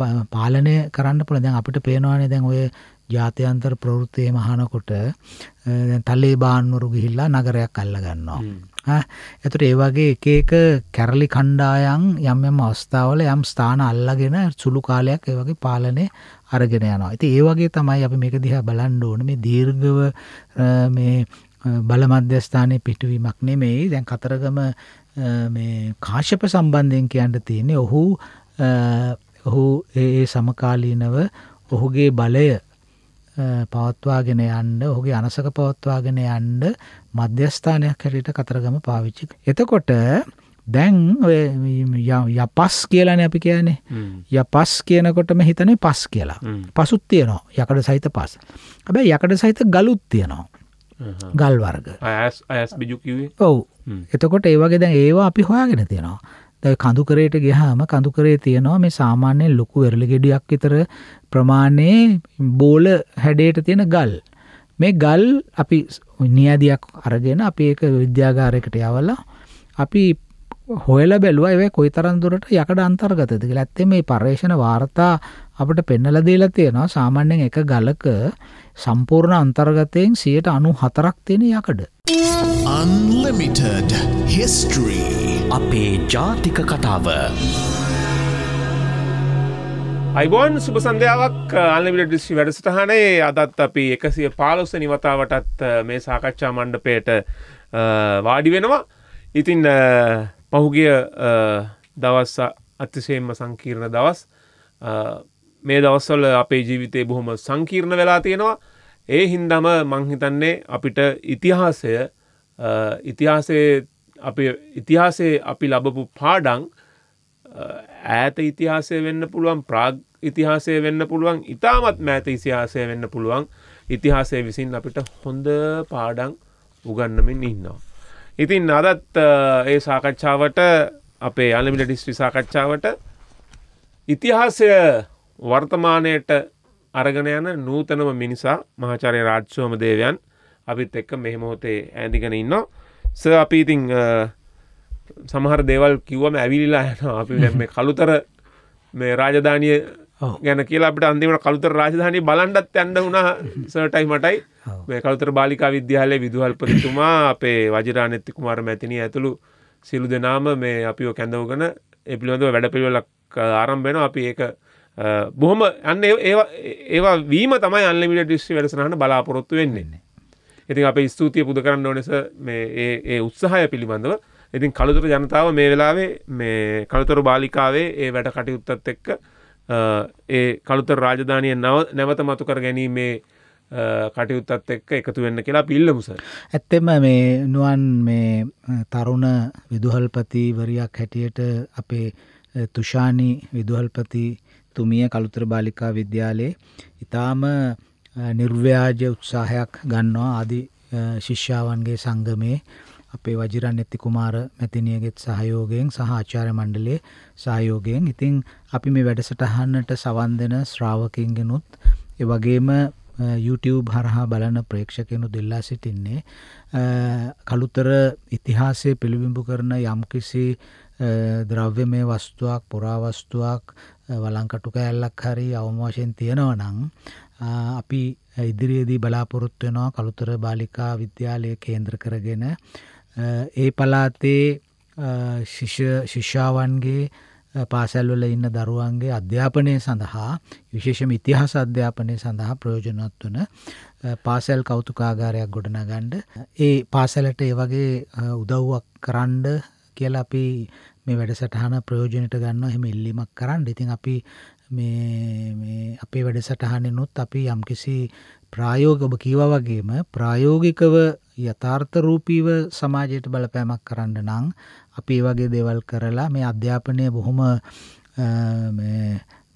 පාලනය කරන්න පුළ දැන් අපිට පේනවානේ දැන් ඔය ජාත්‍යන්තර ප්‍රවෘත්තිය මහනකොට තල්ලේ බාන්වරු ගිහිල්ලා නගරයක් අල්ල ගන්නවා. එතුට ඒවගේ එක එක කැරලි කණ්ඩායන් යම් යම් අවස්ථාවල යම් ස්ථාන අල්ලගෙන සුළු කාලයක් ඒවගේ පාලනය අරගෙන යනවා. ඇති ඒවගේ තමයි අපි මේක දිහා බලන්ඩ ඕන මේ දීර්ගව මේ බලමධ්‍යස්ථානය පිටුවීමක් නෙමෙයි දැන් කතරගම කාශප සම්බන්ධයෙන් කියන්න තියන්නේ ඔහු ඔහු ඒ සමකාලීනව ඔහුගේ බලය පවත්වාගෙන යන්න ඔහුගේ අනසක පවත්වාගෙන යන්න මධ්‍යස්ථානයක් හැරට කතරගම පාවිච්චි. එතකොට දැන් යපස් කියලන අපි කියන්නේ යපස් කියනකොටම හිතනේ පස් කියලා පසුත් තියනවා යකඩ සහිත පස්. හැබැයි යකඩ සහිත ගලුත් තියනවා. ගල් වර්ග ඔවු එතකොට ඒවගේ දැන් ඒවා අපි හොයාගෙන තියෙනවා දැන් කඳුකරයට ගියාම කඳුකරේ තියෙනවා මේ සාමාන්‍ය ලොකු වෙරළි ගෙඩියක් විතර ප්‍රමාණයේ බෝල හැඩයට තියෙන ගල්. මේ ගල් අපි නියදියක් අරගෙන අපි ඒක විද්‍යාගාරයකට යවලා අපි හොයලා බැලුවා ඒවා කොයිතරම් දුරට යකඩ අන්තර්ගතද කියලා. ඇත්තේ මේ පර්යේෂණ වාර්තා අපිට පෙන්වලා දීලා තියෙනවා සාමාන්‍යයෙන් එක ගලක සම්පූර්ණ අන්තර්ගතයෙන් 94ක් තියෙන යකඩ. Unlimited history අපේ ජාතික කතාව අයිබෝන් සුබ සන්ධාවක් අල්ලිට ඩිස්ි වැඩසටහනේ අදත් අපි එකසිය පාලොස්ස නිවතාවටත් මේ සාකච්ඡා මණ්ඩපයට වාඩි වෙනවා ඉතින් පහුගිය දවස් අතිශයෙන්ම සංකීර්ණ දවස් මේ දවස්වල අපේ ජීවිතය බොහොම සංකීර්ණ වෙලා තියෙනවා ඒ හින්දම මංහිතන්නේ අපිට ඉතිහාසය ඉතිහාසේ අපේ ඉතිහාසේ අපි ලබපු පාඩං ඈත ඉතිහාසය වෙන්න පුළුවන් ප්‍රාග් ඉතිහාසය වෙන්න පුළුවන් ඉතාමත් මෑත ඉසිහාසය වෙන්න පුළුවන් ඉතිහාසය විසින් අපිට හොඳ පාඩං උගන්නමින් ඉන්නවා. ඉතින් අදත් ඒ සාකච්ඡාවට අපේ අලමිට ඩිස්ට්‍රි සාකච්ඡාවට ඉතිහාසය වර්තමානයට අරගෙන යන නූතනම මිනිසා මහචරය රාජ්‍යෝම දේවයන් අපිත් එක්ක මෙහෙමෝතේ ඇඳිගෙන ඉන්නවා. ස අපි ඉතිං සමහර දේවල් කිව්වම ඇවිලිලා යන අපි මේ කළුතර මේ රාජධානය ගැන කියලා අපට අන්තිමට කළුතර රාජධානය බලන්ඩත් ඇන්ඩ වුණා සටයි මටයි මේ කළුතර බාලිකා විද්‍යාලය විදුහල්පතිතුමා අපේ වජරානෙත්ති කුමාර මැතිනී ඇතුළු සිලු දෙනාම මේ අපිෝ කැඳවගෙන එපිළිබඳව වැඩපිළිවෙලක් ආරම්භෙන අපි ඒක බොහොම අන්න ඒවා වීම තමයි අල්ලිමිට ඩිස්ි වැඩසනහන බලාපොරොත්තු වෙන්නේ ඉතින් අප ස්තුතිය පුද කරන්න ඕනෙස ඒ උත්සාහය පිළිබඳව ඉතින් කළුතුර ජනතාව මේ වෙලාවේ මේ කළුතුර බාලිකාවේ ඒ වැඩ කටයුත්තත් එක්ක ඒ කළුතර රාජධානය නව නැවත මතු කර ගැනීමේ කටයුත්තත් එක්ක එකතු වෙන්න කියලා පිල්ලමුස. ඇත්තෙම මේ නුවන් මේ තරුණ විදුහල්පතිවරයක් හැටියට අපේ තුෂානි විදුහල්පති තුමිය කළුතර බාලිකා විද්‍යාලයේ ඉතාම නිර්ව්‍යාජ උත්සාහයක් ගන්නවා ආදි ශිෂ්‍යාවන්ගේ සංගමේ අපේ වජිරන් ඇති කුමාර මැතිනියගෙත් සහයෝගයෙන් සහාචාර මණ්ඩලේ සහයෝගයෙන් ඉතිං අපි මේ වැඩසටහන්නට සවන් දෙන ශ්‍රාවකින්ගෙනුත් එවගේම YouTube හරහා බලන ප්‍රේක්ෂකෙනු දෙල්ලා සිටින්නේ කළුතර ඉතිහාසය පිළිබිඹු කරන යම්කිසි ද්‍රව්‍යමය වස්තුවක් පුරාවස්තුවක් වලංකටු කෑල්ලක් හරි අවමෝෂයෙන් තියෙනව නං අපි ඉදිරියේදී බලාපොරොත්තු වෙනවා කළුතර බාලිකා විද්‍යාලය කේන්ද්‍ර කරගෙන ඒ පලාතේ ශිෂ්‍යාවන්ගේ පාසැල්වල ඉන්න දරුවන්ගේ අධ්‍යාපනය සඳහා විශේෂම ඉතිහාස අධ්‍යාපනය සඳහා ප්‍රයෝජනවත් වන පාසැල් කෞතුකාගාරයක් ගොඩනගණ්ඩ ඒ පාසැලට ඒ වගේ උදව්වක් කරන්ඩ කියලා අපි මේ වැඩසටහන ප්‍රයෝජනයට ගන්න හෙම ඉල්ලිමක් කරන්න ඉතින් අපි අපේ වැඩසටහනෙනුත් අපි යම්කිසි ප්‍රායෝග ඔබ කීව වගේම ප්‍රායෝගිකව යථාර්ථ රූපීව සමාජයට බලපෑමක් කරන්න නං අපි වගේ දේවල් කරලා මේ අධ්‍යාපනය බොහොම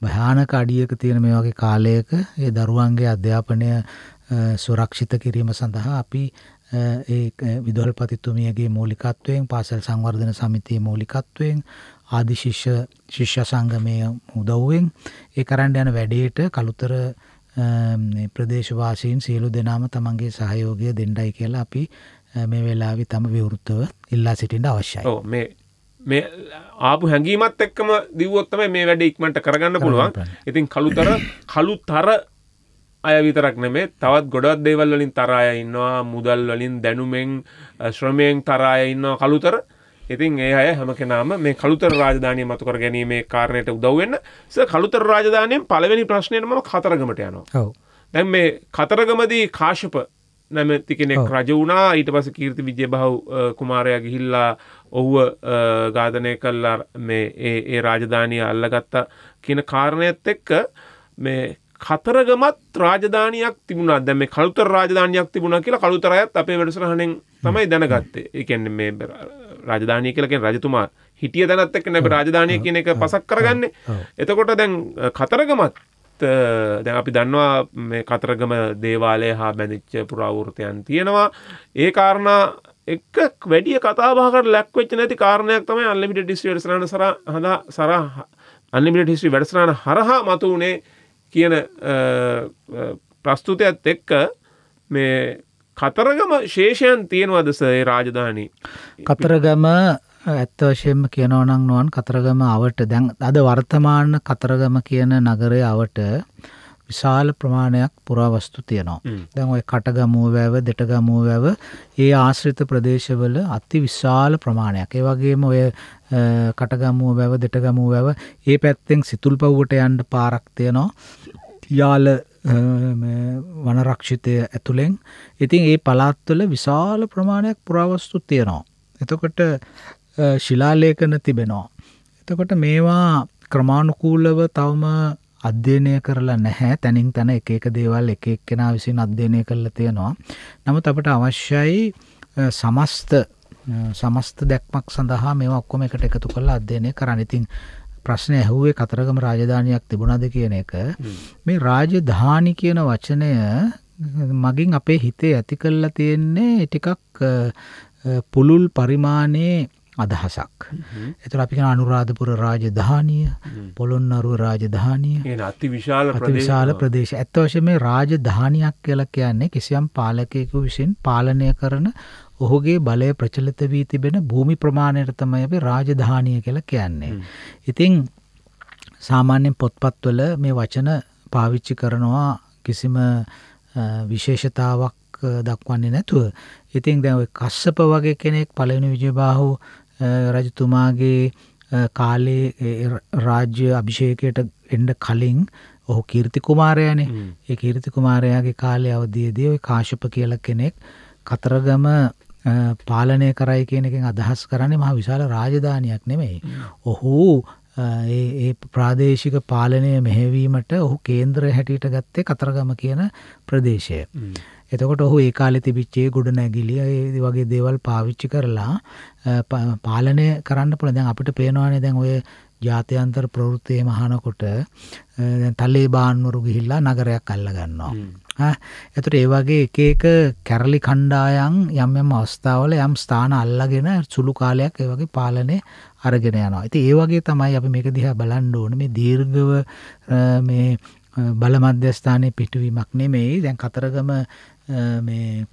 භයානක අඩියක තියෙන මේ වගේ කාලයක ඒ දරුවන්ගේ අධ්‍යාපනය සුරක්ෂිත කිරීම සඳහා අපි ඒ විදුහල්පතිතුමියගේ මූලිකත්වයෙන් පාසල් සංවර්ධන සමිතියේ මූලිකත්වයෙන් ආදි ශිෂ්‍ය ශිෂ්‍ය සංගමය උදව්වෙන් ඒ කරන්න යන වැඩේට කළුතර ප්‍රදේශවාසීන් සියලු දෙනාම තමන්ගේ සහයෝගය දෙණ්ඩයි කියලා අපි මේ වෙලාවි තම විවෘත්තව ඉල්ලා සිටින්ට අවශ්‍යයි මේ මේ ආපු හැඟීමත් එක්කම දිවොත්තම මේ වැඩ ඉක්මට කරගන්න පුළුවන් ඉතින් කළුතර කළුතර අය විතරක් නෙමේ තවත් ගොඩත් දේවල් වලින් තරාය ඉන්නවා මුදල් වලින් දැනුමෙන් ශ්‍රමයෙන් තරාය ඉන්නවා කළුතර ඉතින් ඒ අය හැම කෙනාම මේ කළුතර රාජධානය මතුකර ගැනීමේ කාරණයට උදව්වෙන්න ස කළුතර රාජධානයෙන් පළවෙනි ප්‍රශ්නයටම කතරගමට යනවා දැන් මේ කතරගමදී කාශප නැමැති කෙනෙක් රජ වුණා ඊට පස කීර්ති විජය බහු කුමාරයා ගිහිල්ලා ඔහුව ගාධනය කල්ලා මේ ඒ රාජධානය අල්ලගත්තා කියන කාරණයත් එක්ක මේ කතරගමත් රාජධානයක් තිබුණා දැම කළුතර රාජධානයක් තිබුණා කියලා කළුතරයත් අපේ වැඩසරහනෙන් තමයි දැනගත්තේ ඒකන්න මේ රාජධානය කියලකෙන් රජතුමා හිටිය දැනත් එක්ක නැබ රාජධානය කියන එක පසක් කරගන්න එතකොට දැන් කතරගමත් දැන් අපි දන්නවා මේ කතරගම දේවාලය හා බැඳිච්ච පුරාවෘතයන් තියෙනවා ඒ කාරණා එක් වැඩිය කතාාවකට ලැක්වෙච් නැති කාරණයක් තමයි අල්ලිමිට ඩිස් වැඩසරන සර හඳ සරහ අල්ලිමිට හිස්ි වැඩසරන හරහා මතු වනේ කියන ප්‍රස්තුතියත් එක්ක මේ කතරගම ශේෂයන් තියෙනවද සයේ රාජධානී කතරගම ඇත්ත වශයෙන්ම කියනවනං නොවන් කතරගම අවට දැන් අද වර්තමාන කතරගම කියන නගරය අවට විශාල ප්‍රමාණයක් පුරාවස්තු තියෙනවා. දැන් ඔය කටගමුව වැව දෙටගමුව වැව ඒ ආශ්‍රිත ප්‍රදේශවල අති විශාල ප්‍රමාණයක්. ඒ වගේම ඔය කටගමුව වැව දෙටගමුව වැව ඒ පැත්තෙන් සිතුල්පව්වට යන්න පාරක් තියෙනවා. යාල වනරක්ෂිතය ඇතුළෙන් ඉතින් ඒ පළාත්වල විශාල ප්‍රමාණයක් පුරාවස්තු තියෙනවා. එතකොට ශිලාලේකන තිබෙනවා. එතකොට මේවා ක්‍රමාණුකූලව තවම අධ්‍යයනය කරලා නැහැ තැනින් තැන එක එක දේවල් එක එක්කෙනා විසින් අධ්‍යයනය කරලා තියෙනවා. නමුත් අපට අවශ්‍යයි සමස්ත සමස්ත දැක්මක් සඳහා මේ ඔක්කොම එකට එකතු කරලා අධ්‍යයනය කරන්න. ඉතින් ප්‍රශ්නය ඇහුවේ කතරගම රාජධානියක් තිබුණද කියන එක මේ රාජධානි කියන වචනය මගින් අපේ හිතේ ඇති කල්ලා තියෙන්නේ ටිකක් පුළුල් පරිමාණයේ අදහසක්. එතකොට අපි කියන අනුරාධපුර රාජධානිය, පොළොන්නරුව රාජධානිය. එන අතිවිශාල ප්‍රදේශ. අතිවිශාල ප්‍රදේශ. ඇත්ත වශයෙන්ම රාජධානියක් කියලා කියන්නේ කිසියම් පාලකයෙකු විසින් පාලනය කරන ඔහුගේ බලය ප්‍රචලිත වී තිබෙන භූමි ප්‍රමාණයට තමයි අපි රාජධානිය කියලා කියන්නේ. ඉතින් සාමාන්‍යයෙන් පොත්පත්වල මේ වචන පාවිච්චි කරනවා කිසිම විශේෂතාවක් දක්වන්නේ නැතුව. ඉතින් දැන් ඔය කස්සප වගේ කෙනෙක් පළවෙනි විජයබාහු රජතුමාගේ කාලේ රාජ්‍ය අභිෂේකයට එන්න කලින් ඔහු කීර්ති කුමාරයනේ. ඒ කීර්ති කුමාරයාගේ කාලේ අවදීදී ওই කාශ්‍යප කියලා කෙනෙක් කතරගම පාලනය කරයි කියන එකෙන් අදහස් කරන්නේ මහ විශාල රාජධානියක් නෙමෙයි. ඔහු ඒ ප්‍රාදේශික පාලනය මෙහෙවීමට ඔහු කේන්ද්‍ර හැටියට ගත්තේ කතරගම කියන ප්‍රදේශය. එතකොට ඔහු ඒ කාලේ තිබිච්චේ ගොඩනැගිලි ඒ වගේ දේවල් පාවිච්චි කරලා පාලනය කරන්න පුළුවන්. දැන් අපිට පේනවානේ දැන් ඔය ජාත්‍යන්තර ප්‍රවෘත්ති එහෙම අහනකොට දැන් තලේ බාන්නරු ගිහිල්ලා නගරයක් අල්ල ගන්නවා. එතුට ඒවගේ එක එක කැරලි කණ්ඩායන් යම් යම් අවස්ථාවල යම් ස්ථාන අල්ලගෙන සුළු කාලයක් ඒවගේ පාලනය අරගෙන යනවා ඇති ඒවගේ තමයි අපි මේක දිහා බලන්න ඕන මේ දීර්ගව මේ බලමධ්‍යස්ථානය පිටුවීමක් නෙමෙයි දැන් කතරගම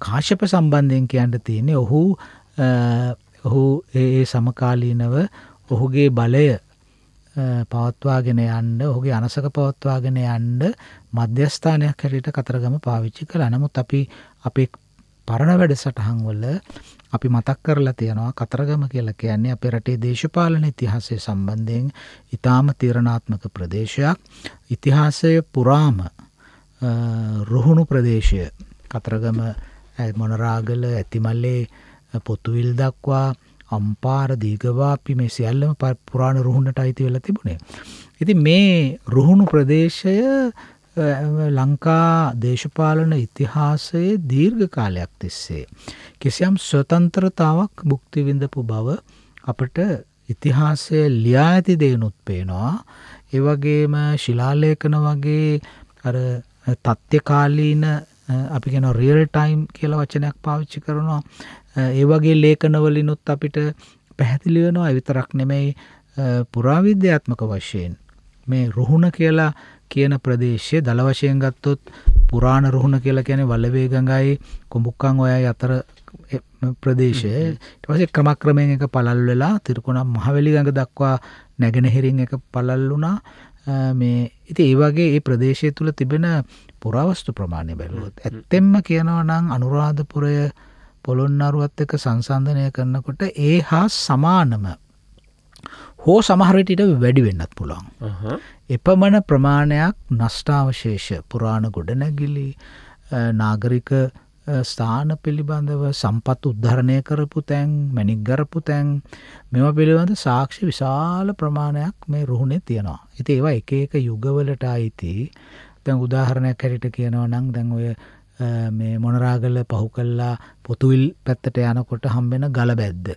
කාශප සම්බන්ධයෙන් කියන්න තියන්නේ ඔහු ඔහු ඒ සමකාලීනව ඔහුගේ බලය පවත්වාගෙන යන්න ඔහුගේ අනසක පවත්වාගෙන යන්න මධ්‍යස්ථානයක් හැටියට කතරගම පාවිච්චි කළා. නමුත් අපි අපේ පරණ වැඩසටහන් වල අපි මතක් කරලා තියෙනවා කතරගම කියලා කියන්නේ අපේ රටේ දේශපාලන ඉතිහාසය සම්බන්ධයෙන් ඉතාම තීරණාත්මක ප්‍රදේශයක්. ඉතිහාසය පුරාම රුහුණු ප්‍රදේශය කතරගම මොනරාගල ඇතිමල්ලේ පොතුවිල් දක්වා අම්පාර දීගවාපි මේ සියල්ලම පුරාණ රුහුණට අයිති වෙලා තිබුණේ. ඉති මේ රුහුණු ප්‍රදේශය ලංකා දේශපාලන ඉතිහාසයේ දීර්ඝ කාලයක් තිස්සේ. කිසියම් ස්වතන්ත්‍රතාවක් බුක්තිවිඳපු බව අපට ඉතිහාසය ලියා ඇති දේනුත් පේනවා. ඒවගේම ශිලාලේඛන වගේ තත්්‍යකාලීන අපි ගෙන රියල් ටයිම් කියල වචනයක් පාවිච්චි කරනවා. ඒවගේ ලේඛනවලිනුත් අපිට පැහැදිලිවෙනවා විතරක් නෙමෙයි පුරාවිද්‍යාත්මක වශයෙන්. මේ රුහුණ කියලා කියන ප්‍රදේශය දළ වශයෙන් ගත්තොත් පුරාණ රුහුණ කියලා කියන්නේ වලවේ ගඟයි කුඹුක්කන් ඔයයි අතර ප්‍රදේශය ඊට පස්සේ ක්‍රමක්‍රමයෙන් එක පළල් වෙලා තිරිකුණම් මහවැලි ගඟ දක්වා නැගෙනහිරින් එක පළල් වුණා මේ ඉතින් ඒ වගේ ඒ ප්‍රදේශය තුල තිබෙන පුරාවස්තු ප්‍රමාණය බැලුවොත් ඇත්තෙන්ම කියනවා නම් අනුරාධපුරය පොළොන්නරුවත් එක්ක සංසන්දනය කරනකොට ඒ හා සමානම හෝ සමහරටට වැඩි වෙන්නත් පුළුවන්. එපමණ ප්‍රමාණයක් නස්ටාවශේෂ පුරාණ ගොඩනැගිලි නාගරික ස්ථාන පිළිබඳව සම්පත් උද්ධරණය කරපු තැන් මැනික් ගරපු තැන් මෙම පිළිබඳ සාක්ෂි විශාල ප්‍රමාණයක් මේ රුහුණේ තියෙනවා. ඇති ඒවා එක එක යුගවලට අයිති තැන් උදාහරණයක් හැරිට කියනවා නං දැන් ඔය මේ මොනරාගල පහු කල්ලා පොතුවිල් පැත්තට යනකොට හම්බෙන ගල බැද්ද.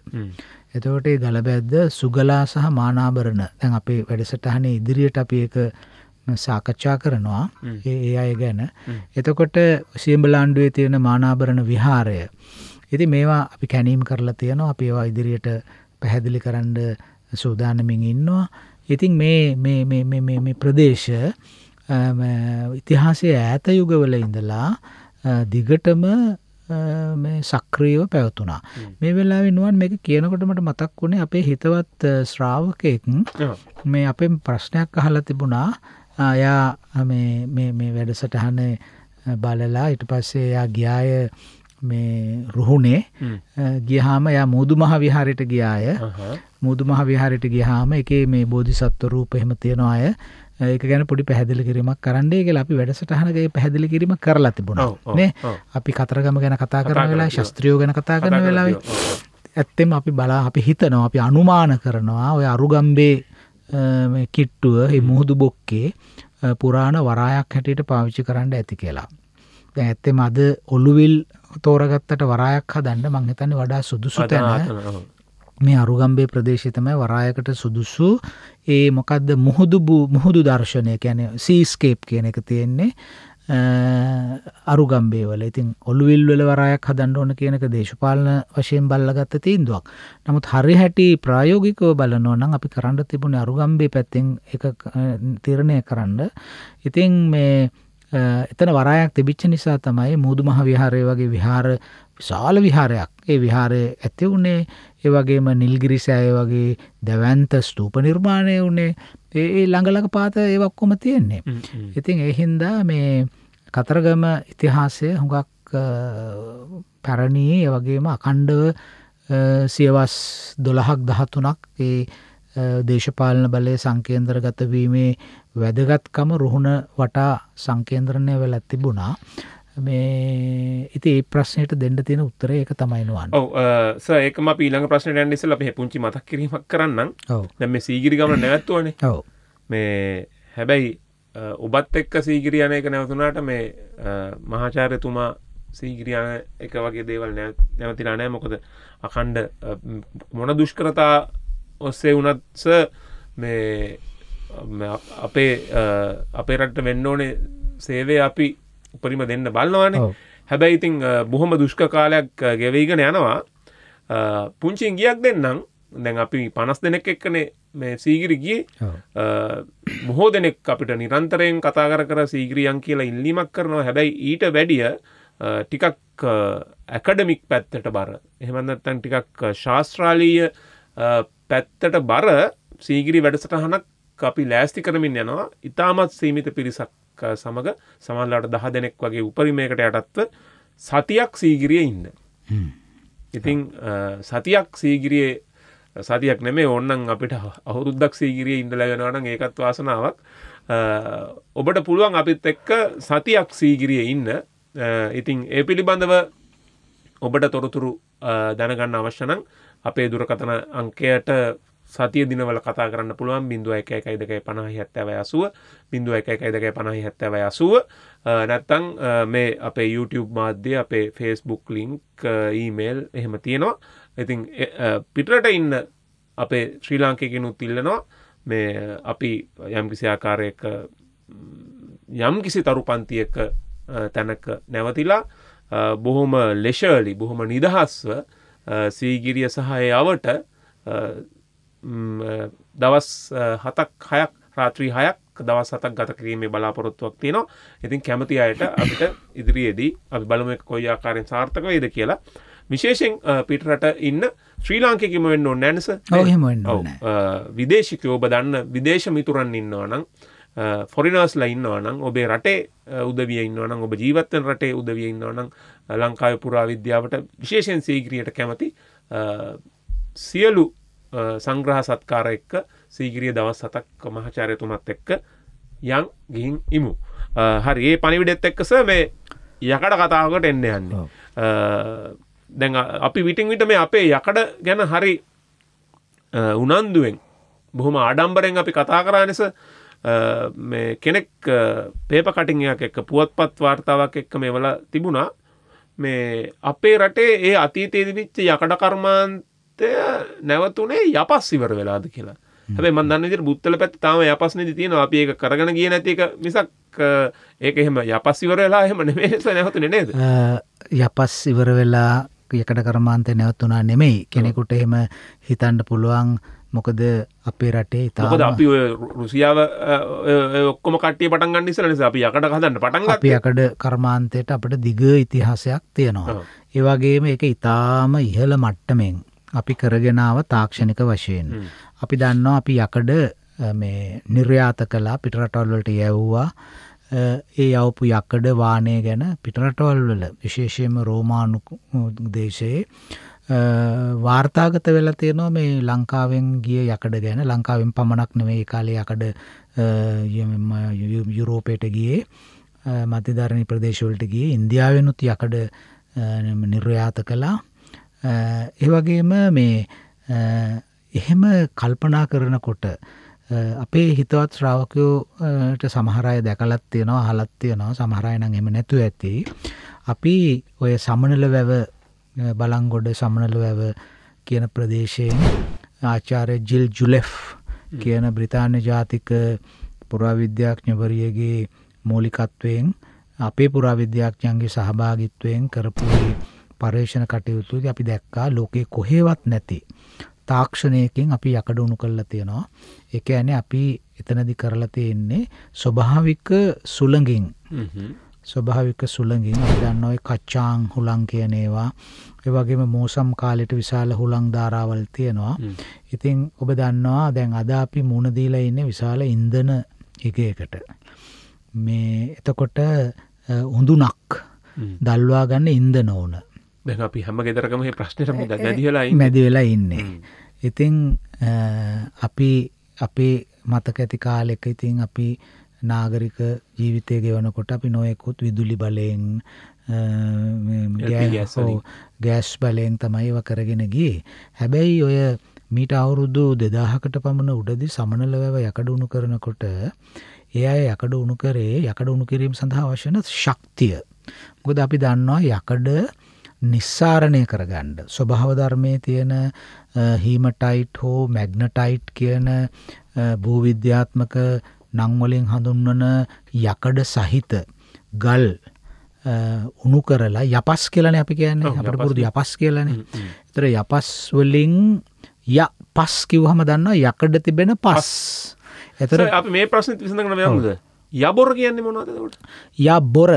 එතකොට ඒ ගලබැද්ද සුගලා සහ මානාභරණ දැන් අපේ වැඩසටහනේ ඉදිරියට අපි ඒක සාකච්ඡා කරනවා ඒ අය ගැන. එතකොට සියඹලාණ්ඩුවේ තියෙන මානාභරණ විහාරය. ඉතින් මේවා අපි කැනීම් කරලා තියෙනවා. අපි ඒවා ඉදිරියට පැහැදිලි කරන්න සූදානමින් ඉන්නවා. ඉතින් මේ මේ මේ මේ මේ මේ ප්‍රදේශ ඉතිහාසයේ ඈත යුගවල ඉඳලා දිගටම මේ සක්‍රීයව පැවතුනා. මේ වෙලාවේ නුවන් මේක කියනකොට මට මතක් වුණේ අපේ හිතවත් ශ්‍රාවකයෙක් මේ අපෙන් ප්‍රශ්නයක් අහලා තිබුණා. එයා මේ මේ මේ වැඩසටහන බලලා ඊට පස්සේ එයා ගියාය මේ රුහුණේ ගියහාම එයා මූදුමහ විහාරයට ගියාය. මූදුමහ විහාරයට ගියහාම එකේ මේ බෝධිසත්ව රූප එහෙම තියෙන අය ඒක ගැන පොඩි පැහැදිලි කිරීමක් කරන්නේ කියලා අපි වැඩසටහනගේ පැහැදිලි කිරීම කරලා තිබුණා නේ අපි කතරගම ගැන කතා කරන වෙලාවේ ශාස්ත්‍රියෝ ගැන කතා කරන වෙලාවේ ඇත්තෙම අපි බලා අපි හිතනවා අපි අනුමාන කරනවා ඔය අරුගම්බේ කිට්ටුව මේ මුහුදු බොක්කේ පුරාණ වරායක් හැටියට පාවිච්චි කරන්න ඇති කියලා දැන් ඇත්තෙම අද ඔළුවිල් තෝරගත්තට වරායක් හදන්න මං හිතන්නේ වඩා සුදුසු තැන මේ අරුගම්බේ ප්‍රදේශය තමයි වරායකට සුදුසු ඒ මොකක්ද මුහුදු මුහුදු දර්ශනය කැන සීස්කේප් කියන එක තියෙන්නේ අරුගම්බේ වල ඉතින් ඔළුවිල් වල වරායක් හදන්න ඕන කියනක දේශපාලන වශයෙන් බල්ලගත්ත තීන්දුවක් නමුත් හරි හැටි ප්‍රායෝගිකව බලනෝ නම් අපි කරන්න තිබුණ අරුගම්බේ පැත්තෙන් එක තීරණය කරන්න ඉතින් මේ එතන වරායක් තිබිච්ච නිසා තමයි මූදුමහ විහාරය වගේ විහාර විශාල විහාරයක් ඒ විහාරය ඇති වුණේ ඒ වගේම නිල්ගිරි සෑය වගේ දැවැන්ත ස්තූප නිර්මාණය වුණේ ඒ ළඟලඟ පාත ඒ ඔක්කොම තියෙන්නේ. ඉතින් ඒ හින්දා මේ කතරගම ඉතිහාසය හුඟක් පැරණී ඒ වගේම අකණ්ඩව සියවස් 12ක් 13ක් ඒ දේශපාලන බලය සංකේන්දර ගතවීමේ වැදගත්කම රුහුණ වටා සංකේන්ද්‍රණය වෙලත් තිබුණා මේ ඉති ඒ ප්‍රශ්නයට දෙන්න තියෙන උත්තර ඒක තමයිනවාන් ඒකම පීළඟ ප්‍රශ්නට ඇන්ඩිසල අප පුංචි මතක් කිරීමක් කරන්න නැම සීගිරි ගම නැවත්වන මේ හැබැයි ඔබත් එක්ක සීගිරියන එක නැවතුනාට මේ මහාචාරයතුමා සීගිරියන එක වගේ දේවල් නැවතිලා නෑ මොකද අකණ්ඩ මොන දුෂ්කරතා ඔස්සේ වනත්ස මේ අපේ අපේ රට වෙන්න ඕනේ සේවේ අපි උපරිම දෙන්න බලන්නවානේ හැබැයි ඉතිං බොහොම දුෂ්ක කාලයක් ගෙවීගෙන යනවා පුංචින් ගියක් දෙන්නම් දැන් අපි පනස් දෙනෙක් එක්කනේ මේ සීගිරිගිය මොහෝ දෙනෙක් අපිට නිරන්තරයෙන් කතා කර කර සීග්‍රියන් කියලා ඉල්ලිමක් කරනවා හැබැයි ඊට වැඩිය ටිකක් ඇකඩමික් පැත්තට බර එහෙමන්නත්තන් ටිකක් ශාස්ත්‍රාලීය පැත්තට බර සීගිරි වැඩසටහනක් අපි ලෑස්ති කරමින් යනවා ඉතාමත් සීමිත පිරිසක් සමඟ සමල්ලාට දහ දෙනෙක් වගේ උපරිමයකට යටත්ව සතියක් සීගිරිය ඉන්න. ඉතිං සතියක් සීගිරියේ සතියක් නෙමේ ඔන්නන් අපිට අවුරුද්දක් සීගිරිය ඉඳලගෙනවන ඒකත් වාසනාවක් ඔබට පුළුවන් අපිත් එක්ක සතියක් සීගිරිය ඉන්න ඉතිං ඒ පිළිබඳව ඔබට තොරතුරු දැනගන්න අවශ්‍යනං අපේ දුරකතන අංකයට සතිය දිනවල කතා කරන්න පුළුවන් බිඳුව එක එකයි දෙකයි පනහි හැත්තවය අසුව බිඳුව එක එකයි දෙකයි පනහි හැත්තවය අසුව නැත්තං මේ අපේ YouTube මාධ්‍ය අපේ ෆේස්බුක් ලිංක් ඊමේල් එහෙම තියෙනවා ඉතින් පිටරට ඉන්න අපේ ශ්‍රී ලාංකයකනුත් ඉල්ලනවා මේ අපි යම්කිසි ආකාරයක යම් කිසි තරු පන්තියක තැනක නැවතිලා බොහොම ලෙෂර්ලි බොහොම නිදහස්ව සීගිරිය සහය අවට දවස් හතක් හයක් රාත්‍රී හයක් දවස් හතක් ගත කිරීමේ බලාපොරොත්තුවක් තියෙනවා ඉතින් කැමති අයට අපිට ඉදිරියේදී අපි බලම කොයි ආකාරයෙන් සාර්ථක වේද කියලා විශේෂෙන් පිටරට ඉන්න ශ්‍රී ලාංකිකම වෙන්න ඕන්න නැනස විදේශිකයෝබ දන්න විදේශ මිතුරන් ඉන්නවා නම් ෆොරිනස්ලා ඉන්නවනම් ඔබේ රටේ උදවිය ඉන්නවනම් ඔබ ජීවත්තන රටේ උදවිය ඉන්නවනම් ලංකාව පුරා විද්‍යාවට විශේෂෙන් සීග්‍රියට කැමති සියලු සංග්‍රහ සත්කාර එක්ක සීගිරිය දවස් සතක් මහචාරයතුමත් එක්ක යං ගිහින් ඉමු. හරි ඒ පනිවිඩෙත් එක්කස මේ යකඩ කතාවකට එන්න යන්න. දැන් අපි විටින් විට මේ අපේ යකඩ ගැන හරි උනන්දුවෙන් බොහොම ආඩම්බරෙන් අපි කතා කරා නිසා මේ කෙනෙක් පේපකටිංයක් එක්ක පුවත්පත් වාර්තාවක් එක්ක මෙවල තිබුණා මේ අපේ රටේ ඒ අතීතයේදිවිච්ච යකඩ කර්මාන්තය නැවතුනේ යපස් ඉවර වෙලාද කියලා හැබේ මන්දන්න බුත්තල පැත් තාම යපස්නදි තියෙන අපි ඒක කරගන කිය නැතික මිසක් ඒක එහෙම යපස් ඉවර වෙලා එහෙම නෙමේස නැවතුනේ නේද යපස් ඉවර වෙලා යකඩ කර්මාන්තය නැවතුනා නෙමෙයි කෙනෙකුට එහෙම හිතන්ඩ පුළුවන් මොකද අපේ රටේ තකොද අපි ඔය රුසියාව ඔක්කොම කටේ පටන්ගන්න නිසරනිස අපි යකට හදන්න පටන් අපි යකඩ කර්මාන්තයට අපට දිග ඉතිහාසයක් තියෙනවා. ඒවගේම එක ඉතාම ඉහළ මට්ටමෙන් අපි කරගෙනාව තාක්ෂණික වශයෙන්. අපි දන්නවා අපි යකඩ නිර්යාත කලා පිටරටවල්වලට යැව්වා ඒ අවපු යකඩ වානය ගැන පිටරටවල්වල විශේෂයම රෝමාණු දේශයේ වාර්තාගත වෙලා තියෙනවා මේ ලංකාවෙන් ගිය යකඩ ගැන ලංකාවෙන් පමණක් නෙවෙයි ඒ කාලේ යකඩ යුරෝපයට ගියේ මධ්‍යධාරණී ප්‍රදේශවලට ගියේ ඉන්දියාවෙනුත් යකඩ නිර්යාත කළා ඒ වගේම මේ එහෙම කල්පනා කරනකොට අපේ හිතවත් ශ්‍රාවකයෝට සමහරය දැකලත් තියෙනවා හලත් තියෙනවා සමහරය නම් එම නැතු ඇති අපි ඔය සමනල වැව බලංගොඩ සමනලුවැව කියන ප්‍රදේශයෙන් ආචාර්ය ජිල් ජුලෙෆ් කියන බ්‍රිතාන්‍ය ජාතික පුරාවිද්‍යාඥවරියගේ මූලිකත්වයෙන් අපේ පුරාවිද්‍යාඥයන්ගේ සහභාගිත්වයෙන් කරපු පර්යේෂණ කටයුතු අපි දැක්කා ලෝකේ කොහෙවත් නැති තාක්ෂණයකින් අපි යකඩ උණු කරලා තියෙනවා. ඒ කියන්නේ අපි එතනදි කරලා තියෙන්නේ ස්වභාවික සුළඟින් ස්වභාවික සුළඟින් අපි දන්නවා ඒ කච්චාන් හුලං කියන ඒවා ඒ වගේම මෝසම් කාලේට විශාල හුලං ධාරාවල් තියෙනවා. ඉතින් ඔබ දන්නවා දැන් අද අපි මුණ දීලා ඉන්නේ විශාල ඉන්ධන යුගයකට. මේ එතකොට උඳුනක් දල්වා ගන්න ඉන්ධන ඕන. දැන් අපි හැම ගෙදරකම මේ ප්‍රශ්නෙට මැදි වෙලා ඉන්නේ. මැදි වෙලා ඉන්නේ. ඉතින් අපි අපේ මතක ඇති කාලෙක ඉතින් අපි නාගරික ජීවිතය ගෙවනකොට අපි නොයෙකුත් විදුලි බලයෙන් ගෑස් බලයෙන් තමයි ඒව කරගෙන ගියේ. හැබැයි ඔය මීට අවුරුදු දෙදාහකට පමණ උඩදි සමනලවැව යකඩ උණු කරනකොට ඒ අය යකඩ උණු කරේ යකඩ උණු කිරීම සඳහා අවශ්‍යන ශක්තිය. මොකද අපි දන්නවා යකඩ නිස්සාරණය කරගණ්ඩ. ස්වභාවධර්මය තියෙන හීමටයිට් හෝ මැග්නටයිට් කියන භූවිද්‍යාත්මක නංවලෙන් හඳුන්වන යකඩ සහිත ගල් උුණු කරලා යපස් කියලන අපි කියන්න අපට පුරදු යපස් කියලන තර යපස්වලින් ය පස් කිව්හම දන්න යකඩ තිබෙන පස් එතර අප මේ ප්‍රශ්න විසඳ කන යමුද යබොර කියන්නේ මොනවදට යබොර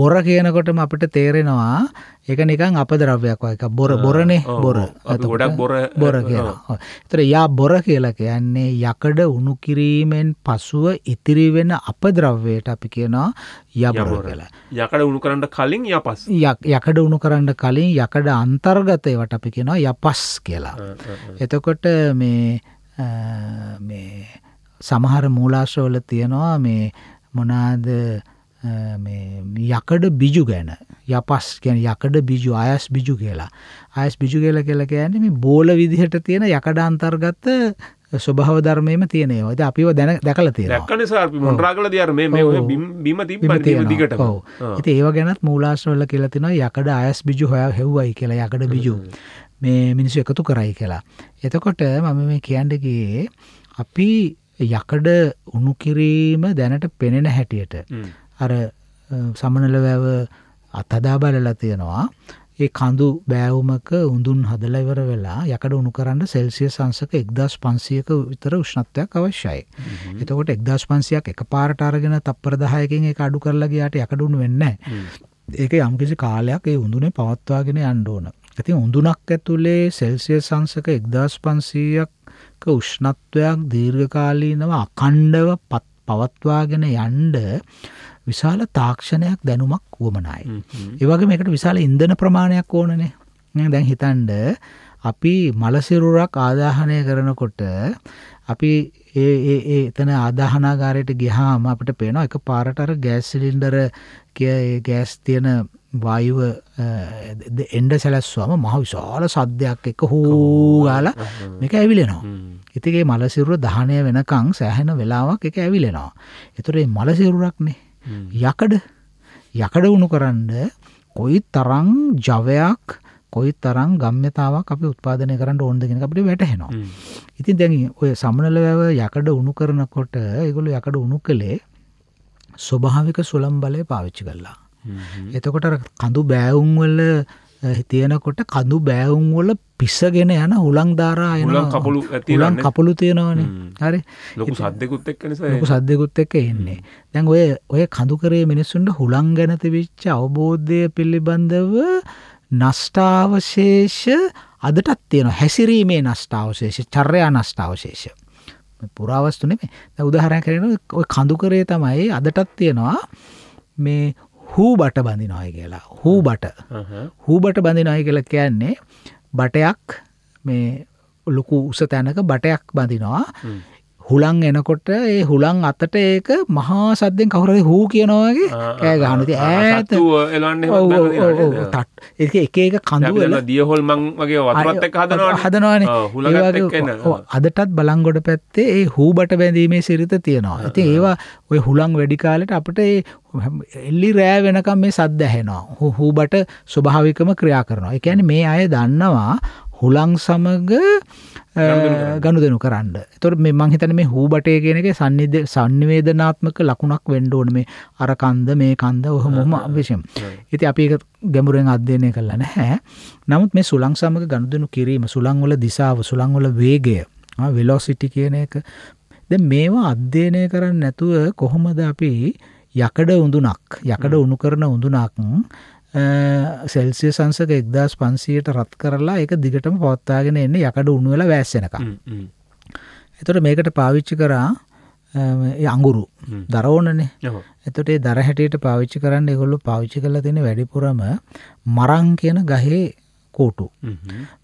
බොර කියනකොටම අපිට තේරෙනවා එක නිකන් අප ද්‍රව්යක් එක බොර බොරණේ බොර ගොඩක් බොර බොර කියලා තර යා බොර කියලා කියන්නේ යකඩ උුණු කිරීමෙන් පසුව ඉතිරි වෙන අප ද්‍රව්වයට අපි කියනවා යබොර කියලා යකඩ උුණු කරන්න කලින් යපස් යකඩ උුණු කරන්න කලින් යකඩ අන්තර්ගතයවට අපි කියනවා යපස් කියලා එතකොට මේ මේ සමහර මූලාශවල තියෙනවා මේ මොනාද යකඩ බිජු ගැන යපස් ගැන යකඩ බිජු අයස් බිජු කියලා අයස් බිජු කියල කෙල කියන්නේ මේ බෝල විදිහට තියෙන යකඩ අන්තර්ගත්ත ස්වභාව ධර්මයම තියෙනවා ඇති අපිව දැන දැකල තියෙනට ඇති ඒව ගැනත් මූලාශ්‍රවල කියලතින යකඩ අයස් බිජු හොය හෙව්වයි කියලා යකඩ බිජු මේ මිනිස්සු එකතු කරයි කියලා එතකොට මම මේ කියන්නගේ අපි යකඩ උණු කිරීම දැනට පෙනෙන හැටියට අර සමනල වැව අත්හදා බලලා තියෙනවා. ඒ කඳු බෑවුමක උඳුන් හදලා ඉවර වෙලා යකඩ උණු කරන්න සෙල්සියස් අංශක 1500ක විතර උෂ්ණත්වයක් අවශ්‍යයි. එතකොට 1500ක් එකපාරට අරගෙන තප්පර 10කින් ඒක අඩු කරලා ගියාට යකඩ උණු වෙන්නේ නැහැ. ඒක යම්කිසි කාලයක් ඒ උඳුනේ පවත්වාගෙන යන්න ඕන. ඉතින් උඳුනක් ඇතුලේ සෙල්සියස් අංශක 1500ක උෂ්ණත්වයක් දීර්ඝකාලීනව අඛණ්ඩව පවත්වාගෙන යන්න විශාල තාක්ෂණයක් දැනුමක් වුවමනයි. ඒවගේ මේකට විශාල ඉන්දන ප්‍රමාණයක් ඕනනේ දැන් හිතන්ඩ අපි මලසිරුරක් ආදාහනය කරනකොට අපි එතන ආදාහනාගාරයට ගිහාම අපට පේන එක පාරටර ගෑස් සිලින්ඩර කිය ගෑස් තියෙන වායුව එන්ඩ සැලැස්වම මහ විශාල සද්ධයක් එක හෝගාල මේක ඇවිලෙනවා. ඉතිගේ මලසිරුර දහනය වෙනකං සෑහෙන වෙලාවක් එක ඇවිලෙනවා. එතුරේ මලසිරුරක්නේ යකඩ යකඩ වුණු කරන්න කොයි තරං ජවයක් කොයි තරං ගම්්‍යතාවක් අපි උත්පාදනය කරන්න ඕන්දගෙන අපට වැටහෙනවා. ඉතින් දැන් ඔය සමනලවැව යකඩ උුණු කරනකොට ඉගුලු යකඩ උුණු කළේ ස්වභාවික සුළම් බලය පාවිච්චි කරලා. එතකොට කඳු බෑවුන්වල තියෙනකොට කඳු බෑවුම් වල පිස්සගෙන යන හුලං දාරා එන කපුළු ඇතිලන් කපුළු තියෙනවනේ හරි ලොකු සද්දෙකුත් එක්ක නිසා ලොකු සද්දෙකුත් එක්ක එන්නේ දැන් ඔය ඔය කඳු කරේ මිනිස්සුන්ට හුලං ගැන තිබිච්ච අවබෝධය පිළිබඳව නෂ්ටාවශේෂ අදටත් තියෙනවා හැසිරීමේ නෂ්ටාවශේෂ චර්යා නෂ්ටාවශේෂ පුරාවස්තු නෙමෙයි දැන් උදාහරණයක් කරගෙන ඔය කඳු කරේ තමයි අදටත් තියෙනවා මේ හූ බට බඳි නොය කියලා හූ බට හූ බට බඳි නොය කියල කියන්නේ බටයක් මේ ලොකු උස තැනක බටයක් බඳිනවා හුලං එනකොට ඒ හුලං අතට ඒක මහා සද්දෙන් කවුරුහරි හූ කියනවා වගේ කෑ ගහනවා. ඉතින් ඈත එලන්නේ තට්. ඒක එක එක කඳු වල දියහොල් මං වගේ වතුරත් එක්ක හදනවනේ. හදනවනේ. හුලඟත් එක්ක එන. ඔව් අදටත් බලංගොඩ පැත්තේ ඒ හූබට බැඳීමේ සිරිත තියෙනවා. ඉතින් ඒවා ওই හුලං වැඩි කාලෙට අපිට ඒ එල්ලි රෑ වෙනකම් මේ සද්ද ඇහෙනවා. හූබට ස්වභාවිකම ක්‍රියා කරනවා. ඒ කියන්නේ මේ අය දන්නවා හුලං සමග ගනුදෙනු කරන්න තොට මේ මංහිතන මේ හූබටය කියනක සන්නිධ සන්නිවේදනාත්මක ලකුණක් වෙන්ඩෝන මේ අර කන්ද මේ කන්ද ඔහොමොම අවශ්‍යම් ඇති අපි ගැඹුරෙන් අධ්‍යයනය කරලා නැහැ නමුත් මේ සුළං සමග ගනුදෙනු කිරීම සුළංවල දිසාව සුළංවල වේගය වෙලෝසිටි කියන එක ද මේවා අධ්‍යයනය කරන්න නැතුව කොහොමද අපි යකඩ උඳුනක් යකඩ උුණු කරන උඳුනක් සෙල්සිය සංසක එක්දස් පන්සියට රත් කරලා එක දිගටම පොත්තාගෙන එන්න යකඩ උනුවල වැස්සෙනක එතොට මේකට පාවිච්චි කරා අඟුරු දරවනනේ එතොටේ දර හැටියට පාවිච්චි කරන්න එකොල්ලු පාවිච්චි කල තින වැඩිපුරම මරං කියන ගහේ කෝටු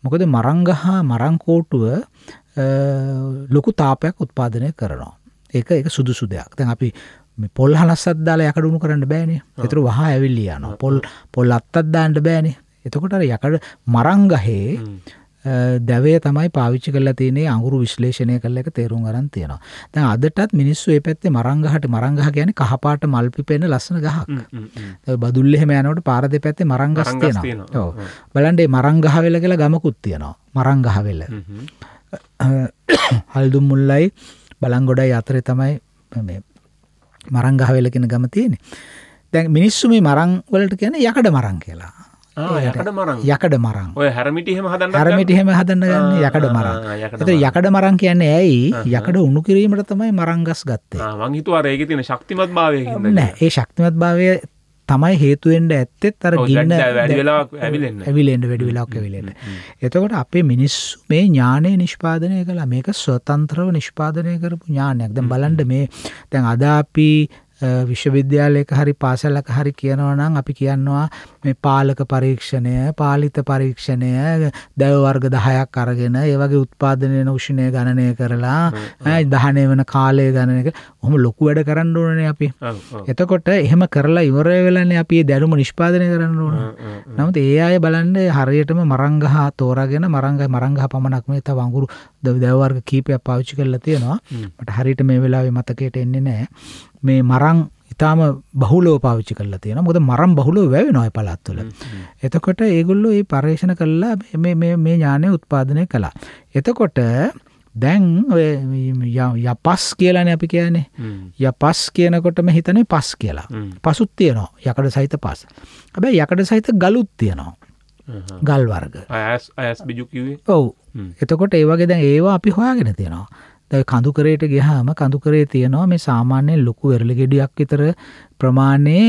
මොකද මරංගහා මරංකෝටුව ලොකු තාපයක් උත්පාදනය කරනවා ඒක එක සුදුසු දෙයක් තැන් අපි පොල් හලස්සත් දාලා යකඩ උණු කරන්න බෑනේ. ඒතර වහා ඇවිල්ලා යනවා. පොල් පොල් අත්තක් දාන්න බෑනේ. එතකොට අර යකඩ මරංගහේ දැවේ තමයි පාවිච්චි කරලා තියෙන්නේ අඟුරු විශ්ලේෂණය කරලා එක තේරුම් ගන්න තියෙනවා. දැන් අදටත් මිනිස්සු මේ පැත්තේ මරංගහට මරංගහ කියන්නේ කහපාට මල් පිපෙන ලස්සන ගහක්. දැන් බදුල්ල එහෙම යනකොට පාර දෙපැත්තේ මරංගස් තියෙනවා. ඔව්. බලන්න මේ මරංගහ වෙල කියලා ගමකුත් තියෙනවා. මරංගහ වෙල. හල්දුම් මුල්ලයි බලංගොඩයි අතරේ තමයි මේ මරංගහවෙල කෙන ගම තියෙන දැන් මිනිස්සු මේ මරං වලට කියන යකඩ මරං කියලා යකඩ මරං හැරමිටිහම හදන්න ගන්න යකඩ මරං එත යකඩ මරං කියන්න ඇයි යකඩ උුණු කිරීමට තමයි මරංගස් ගත්තේ මංහිතුවාරයග තින ශක්තිමත් භාවය ඒ ශක්තිමත් භාවය තමයි හේතුවෙන්ට ඇත්තෙත් අර ගින්න ඇවිලෙන්ට වැඩි වෙලාක් ඇවිලෙන්න. එතකොට අපේ මිනිස්සු මේ ඥානය නිෂ්පාදනය කලා මේක ස්වතන්ත්‍රව නිෂ්පාදනය කරපු ඥානයක් දැ බලන්ඩ මේ තැන් අදාපි විශ්වවිද්‍යාලයක හරි පාසලක හරි කියනවනම් අපි කියන්නවා මේ පාලක පරීක්ෂණය පාලිත පරීක්ෂණය දැවවර්ග දහයක් අරගෙන ඒවගේ උත්පාදනයන උෂණය ගණනය කරලා දහනය වන කාලය ගණනක හොම ලොකු වැඩ කරන්න ඕනන අපි එතකොට එහෙම කරලා ඉවරය වෙලන්න අපි දැනුම නිෂ්පාදනය කරන්න ඕන නමුත් ඒ අය බලන්න හරියටම මරංගහා තෝරගෙන මරංග මරංගහ පමණක් මේ තව අඟුරු දැවවර්ග කීපයක් පාවිච්චි කරලා තියෙනවා මට හරිට මේ වෙලාවේ මතකයට එන්නේ නෑ මේ මරං ඉතාම බහුලෝ පාවිච්චි කල තියෙන මුොද මරම් බහුලෝ වැව නොය පලත්තුල. එතකොට ඒගොල්ලු ඒ පර්ේෂණ කල්ලා මේ ඥානය උත්පාදනය කලා. එතකොට දැන් යපස් කියලන අපි කියන්නේ ය පස් කියනකොටම හිතනේ පස් කියලා පසුත් තියනවා යකට සහිත පස්. හැබැයි යකට සහිත ගලුත් තියනවා. ගල් වර්ග ඔවු එතකොට ඒවගේ දැන් ඒවා අපි හොයාගෙන තියෙනවා දැන් කඳුකරයට ගියාම කඳුකරේ තියෙනවා මේ සාමාන්‍ය ලොකු වෙරළ ගෙඩියක් විතර ප්‍රමාණයේ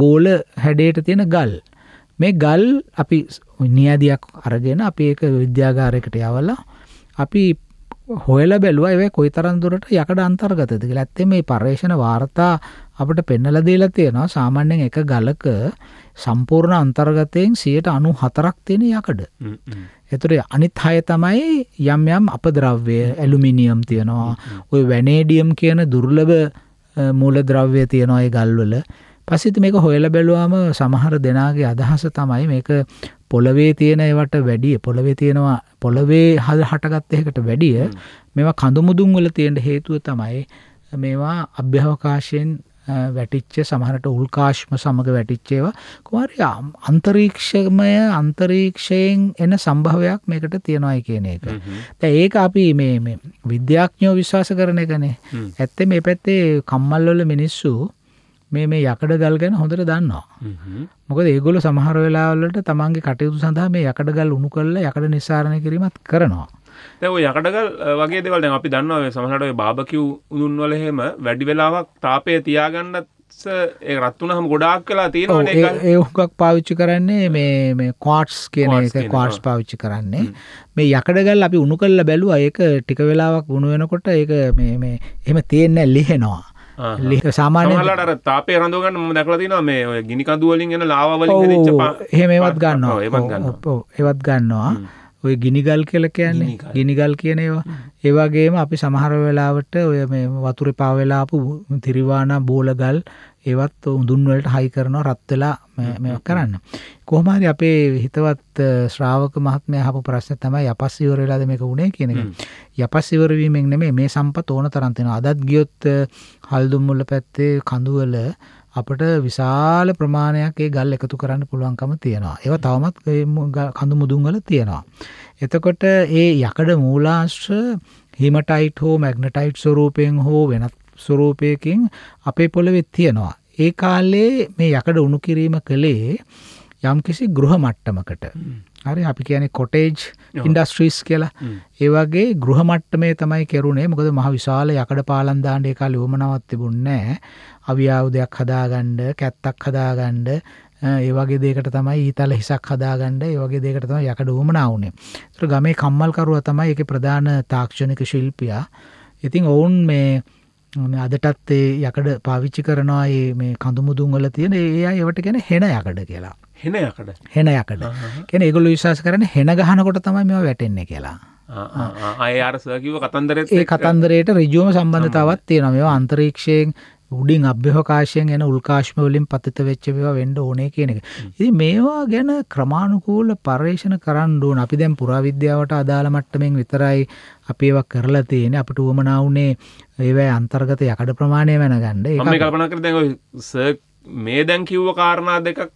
බෝල හැඩයට තියෙන ගල්. මේ ගල් අපි නියදියක් අරගෙන අපි ඒක විද්‍යාගාරයකට යවලා අපි හොයලා බැලුවා ඒවේ කොයිතරම් දුරට යකඩ අන්තර්ගතද කියලා. ඇත්තේ මේ පර්යේෂණ වාර්තා අපිට පෙන්වලා දීලා තියෙනවා සාමාන්‍යයෙන් එක ගලක සම්පූර්ණ අන්තර්ගතයෙන් 94ක් තියෙන යකඩ. ඒතර අනිත් හය තමයි යම් යම් අපද්‍රව්‍ය ඇලුමිනියම් තියෙනවා. ওই වැනේඩියම් කියන දුර්ලභ මූලද්‍රව්‍ය තියෙනවා ඒ ගල්වල. පස්සේ මේක හොයලා බැලුවාම සමහර දෙනාගේ අදහස තමයි මේක පොළවේ තියෙන ඒවට වැඩිය පොළවේ තියෙනවා පොළවේ හටගත් එකකට වැඩිය මේවා කඳු මුදුන් වල තියෙන හේතුව තමයි මේවා අභ්‍යවකාශයෙන් වැටිච්ච සමහරට උල්කාශ්ම සමග වැටිච්ච ඒවා කුමාරි අන්තරීක්ෂමය අන්තරීක්ෂයෙන් එන සම්භවයක් මේකට තියෙනවායි කියන එක. දැන් ඒක අපි මේ විද්‍යාඥයෝ විශ්වාස කරන එකනේ. ඇත්තේ මේ පැත්තේ කම්මල් වල මිනිස්සු මේ මේ යකඩ ගල් ගැන හොඳට දන්නවා. මොකද ඒගොල්ලෝ සමහර වෙලාවලට තමන්ගේ කටයුතු සඳහා මේ යකඩ ගල් උණු කරලා යකඩ නිස්සාරණය කිරීමත් කරනවා. දැන් ඔය යකඩ ගල් වගේ දේවල් දැන් අපි දන්නවා මේ සමහරට ඔය බාබකියු උණුන් වල එහෙම වැඩි වෙලාවක් තාපයේ තියාගන්නත් ඒ රත් වුණාම ගොඩාක් වෙලා තියෙනවනේ ඒක. ඒ හුඟක් පාවිච්චි කරන්නේ මේ මේ ක්වාට්ස් කියන එක ක්වාට්ස් පාවිච්චි කරන්නේ. මේ යකඩ ගල් අපි උණු කරලා බැලුවා ඒක ටික වෙලාවක් උණු වෙනකොට ඒක මේ මේ එහෙම තියෙන්නේ නැහැ ලිහෙනවා. සාමානලට තාපේ රඳගන්න ම දක්ලතින මේ ගිනිකදුවලින් එන ලාවල එහෙමවත් ගන්නවා ඒවත් ගන්නවා ඔය ගිනිගල් කියලා කියන්නේ ගිනිගල් කියන ඒවා ඒ වගේම අපි සමහර වෙලාවට ඔය මේ වතුරේ පා වෙලා ආපු තිරිවානා බෝලගල් ඒවත් උඳුන් වලට හයි කරනවා රත් වෙලා මේවා කරන්න. කොහොම හරි අපේ හිතවත් ශ්‍රාවක මහත්මයා අහපු ප්‍රශ්නේ තමයි යපස් ඉවර වෙලාද මේක උනේ කියන එක. යපස් ඉවර වීමෙන් නෙමෙයි මේ සම්පත ඕන තරම් තියෙනවා. අදත් ගියොත් හල්දුම් මුල්ල පැත්තේ කඳුවල අපට විශාල ප්‍රමාණයක් ඒ ගල් එකතු කරන්න පුළුවන්කම තියෙනවා. ඒව තවමත් කඳු මුදුන් වල තියෙනවා. එතකොට ඒ යකඩ මූලාශ්‍ර හිමටයිට් හෝ මැග්නටයිට් ස්වරූපයෙන් හෝ වෙනත් ස්වරූපයකින් අපේ පොළොවේ තියෙනවා. ඒ කාලේ මේ යකඩ උණු කිරීම කළේ යම්කිසි ගෘහ මට්ටමකට හරි අපි කියන කොටේජ් ඉන්ඩස්ට්‍රීස් කියලා ඒවගේ ගෘහ මට්ටමේ තමයි කෙරුණේ මොකද මහ විශාල යකඩ පාලන්දාන්ඩේ කාල ෝමනවත් තිබුන්නෑ අවියාවුදයක් හදාගණ්ඩ කැත්තක් හදාගණ්ඩ ඒවගේ දෙකට තමයි ඊතල හිසක් හදාගණ්ඩ ඒවගේ දෙකට තම යකඩ ූමනාවනේ තුර ගමේ කම්මල්කරුව තමයි එක ප්‍රධාන තාක්ෂණක ශිල්පියා ඉතිං ඔවුන් මේ අදටත් ඒ යකඩ පාවිච්චි කරනවා මේ කඳුමුදුන්වල තියෙන ඒ අයවට ගැන හෙන යකඩ කියලා හෙනයකට හෙනයකට කෙන ඒගොල්ල විශවාස කරන හෙන ගහනකොට තමයි මෙ වැටෙන්නේ කියලා අයරසකිව කතන්දරත් ඒ කතන්දරයට රජුවම සම්බන්ධතාවත් තියෙන මෙ අන්තරීක්ෂයෙන් උඩින් අභ්‍යවකාශයෙන් එන උල්කාශ්මවලින් පතිත වෙච්චවා වෙන්ඩ ඕනේ කියන එක. ඉති මේවා ගැන ක්‍රමාණුකූල පර්ේෂණ කරන්්ඩුවන් අපි දැම් පුරාවිද්‍යාවට අදාළමට්ටමෙන් විතරයි අපි ඒවක් කරලා තියෙන අපට වුවමනාවනේ ඒවැ අන්තර්ගත යකඩ ප්‍රමාණය වෙන ගණ්ඩ ඒ කල්පනකර දැ මේ දැන් කිව්ව කාරණා දෙකක්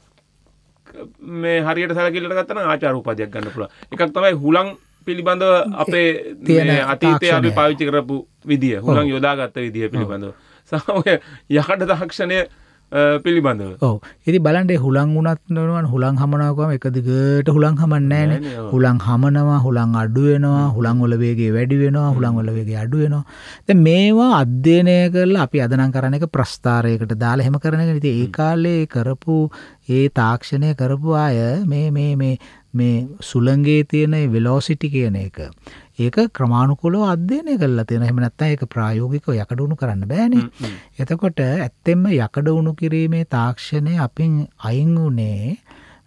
මේ හරියට සැලකිල්ලට ගත්තන ආචාර උපාධියක් ගන්න පුළුවන් එකක් තමයි හුලං පිළිබඳව අපේ මේ අතීතයේ අපි පාවිච්චි කරපු විදිය හුලං යොදාගත්ත විදිය පිළිබඳව සහ යකඩ තාක්ෂණය පිළිබඳව ඕ ඉති බලන්ඩේ හුළං වුණත් නුවන් හුළං හමනාවකම එකදිගට හුළං හමන්නෑන හුළං හමනවා හුළං අඩුවෙනවා හුළං වලවේගේ වැඩිවෙනවා හුළං වලවේගේ අඩුවෙනවා ද මේවා අධ්‍යයනය කරලා අපි අදනම් කරන එක ප්‍රස්ථාරයකට දාලා හෙම කරන එක ති ඒ කාලේ කරපු ඒ තාක්ෂණය කරපු අය මේ මේ මේ මේ සුළංගේ තියෙන වෙලෝසිටි කියන එක ඒක ක්‍රමාණුකොලෝ අධ්‍යයනය කරලා තියෙන එහෙම නැත්නම් ඒක ප්‍රායෝගිකව යකඩවුණු කරන්න බෑනේ. එතකොට ඇත්තෙන්ම යකඩවුණු කිරීමේ තාක්ෂණය අපින් අයින් වුණේ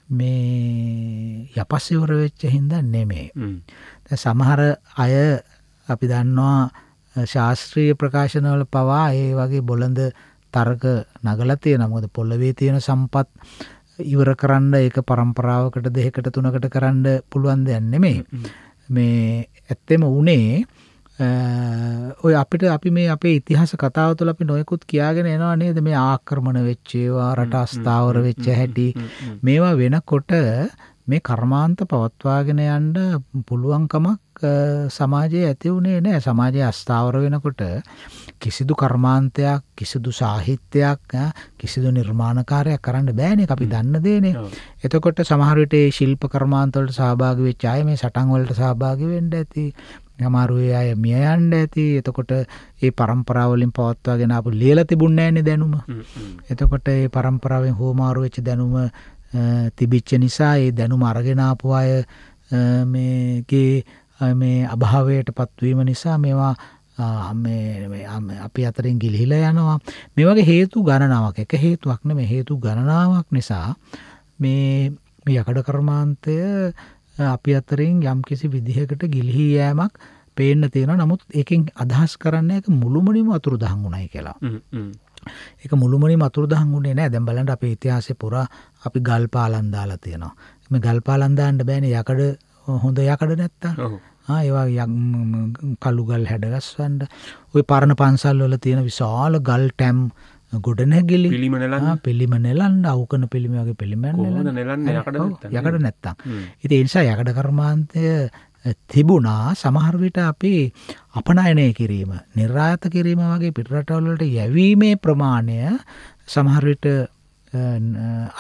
මේ යපස්සිවර වෙච්ච හින්දා නෙමේ. සමහර අය අපි දන්නවා ශාස්ත්‍රීය ප්‍රකාශනවල පවා ඒ වගේ බොළඳ තර්ක නගලා තියෙනවා. මොකද පොළවේ තියෙන සම්පත් ඉවර කරන්න ඒක પરම්පරාවකට දෙකකට තුනකට කරන්න පුළුවන් දෙයක් නෙමෙයි. මේ ඇත්තෙම උනේ ඔය අපිට අපි මේ අපේ ඉතිහාස කතාව තුළ අපි නොයකුත් කියාගෙන එනවා නේද මේ ආක්‍රමණ වෙච්ච ඒවා රට අස්ථාවර වෙච්ච හැටි මේවා වෙනකොට මේ කර්මාන්ත පවත්වාගෙන යන්න පුළුවන්කමක් සමාජයේ ඇති වුණේ නෑ සමාජයේ අස්ථාවර වෙනකොට කිසිදු කර්මාන්තයක් කිසිදු සාහිත්‍යයක් කිසිදු නිර්මාණකාරයක් කරන්න බෑනේ අපි දන්න දේනේ. එතකොට සමහරවිට ඒ ශිල්ප කර්මාන්තවලට සහභාගි වෙච්ච අය මේ සටන් වලට සහභාගි වෙන්න ඇති. අමාරුවේ අය මිය යන්න ඇති. එතකොට ඒ પરම්පරාව වලින් පවත්වාගෙන ආපු ලියලා තිබුණේ නැන්නේ දැනුම. එතකොට ඒ પરම්පරාවෙන් හෝමාරු වෙච්ච දැනුම තිබිච්ච නිසා ඒ දැනුම අරගෙන ආපු අය මේගේ මේ අභාවයට පත්වීම නිසා මේවා අපි අතරින් ගිලිහිල යනවා මේ වගේ හේතු ගණනාවක් එක හේතුවක්න මේ හේතු ගණනාවක් නිසා මේ යකඩ කර්මාන්තය අපි අතරින් යම් කිසි විදිහකට ගිලිහි යෑමක් පේන්න තියෙන නමුත් එකින් අදහස් කරන්න එක මුළුමනිම අතුරු දහන් වුණයි කියලා. එක මුළුමනිම අතුරු දහන් වුණේ නෑ දැන් බලන්න අපේ ඉතිහාසය පුරා අපි ගල් පාලන් දාලා තියෙනවා. මේ ගල් පාලන් දාන්න බෑනේ යකඩ හොඳ යකඩ නැත්තම්. ඒවා කළුගල් හැඩගස්වන්ඩ ඔය පරණ පන්සල් වල තියෙන විශාල ගල් ටැම් ගොඩනැගිලි පිළිම නෙලන්න අවකන පිළිමගේ පිළිමැන් යකට නැත්තම් ඉති නිසා යකඩ කර්මාන්තය තිබුණා සමහරවිට අපි අපනයනය කිරීම නිර්ාත කිරීම වගේ පිටරටවල්ලට යැවීමේ ප්‍රමාණය සමහරවිට